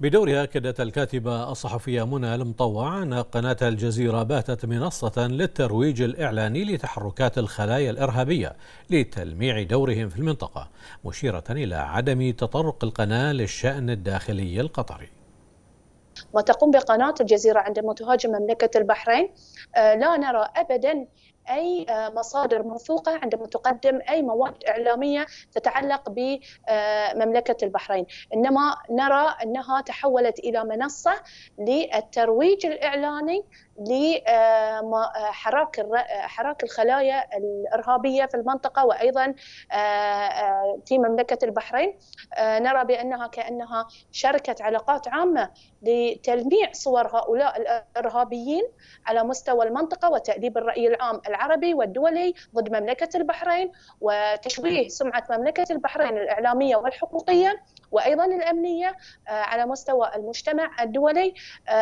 بدورها أكدت الكاتبة الصحفية منى المطوع أن قناة الجزيرة باتت منصة للترويج الإعلاني لتحركات الخلايا الإرهابية لتلميع دورهم في المنطقة مشيرة إلى عدم تطرق القناة للشأن الداخلي القطري ما تقوم بقناة الجزيرة عندما تهاجم مملكة البحرين آه، لا نرى أبدا أي آه، مصادر موثوقة عندما تقدم أي مواد إعلامية تتعلق بمملكة آه، البحرين إنما نرى أنها تحولت إلى منصة للترويج الإعلاني لحراك آه، حراك الخلايا الارهابيه في المنطقه وايضا في مملكه البحرين نرى بانها كانها شركه علاقات عامه لتلميع صور هؤلاء الارهابيين على مستوى المنطقه وتاديب الراي العام العربي والدولي ضد مملكة البحرين وتشويه سمعة مملكة البحرين الإعلامية والحقوقية وايضا الامنيه آه، على مستوى المجتمع الدولي آه،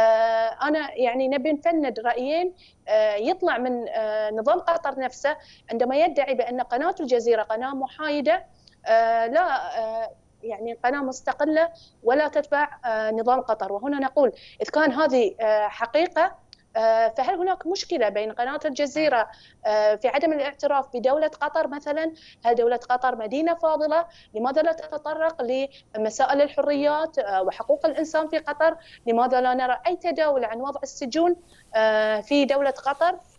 انا يعني نبي نفند رايين آه، يطلع من نظام قطر نفسه عندما يدعي بان قناه الجزيره قناه محايده لا يعني قناه مستقله ولا تتبع نظام قطر وهنا نقول إذا كان هذه حقيقه آه، فهل هناك مشكلة بين قناة الجزيرة آه، في عدم الاعتراف بدولة قطر مثلا هل دولة قطر مدينة فاضلة لماذا لا تتطرق لمسائل الحريات آه، وحقوق الإنسان في قطر لماذا لا نرى أي تداول عن وضع السجون في دولة قطر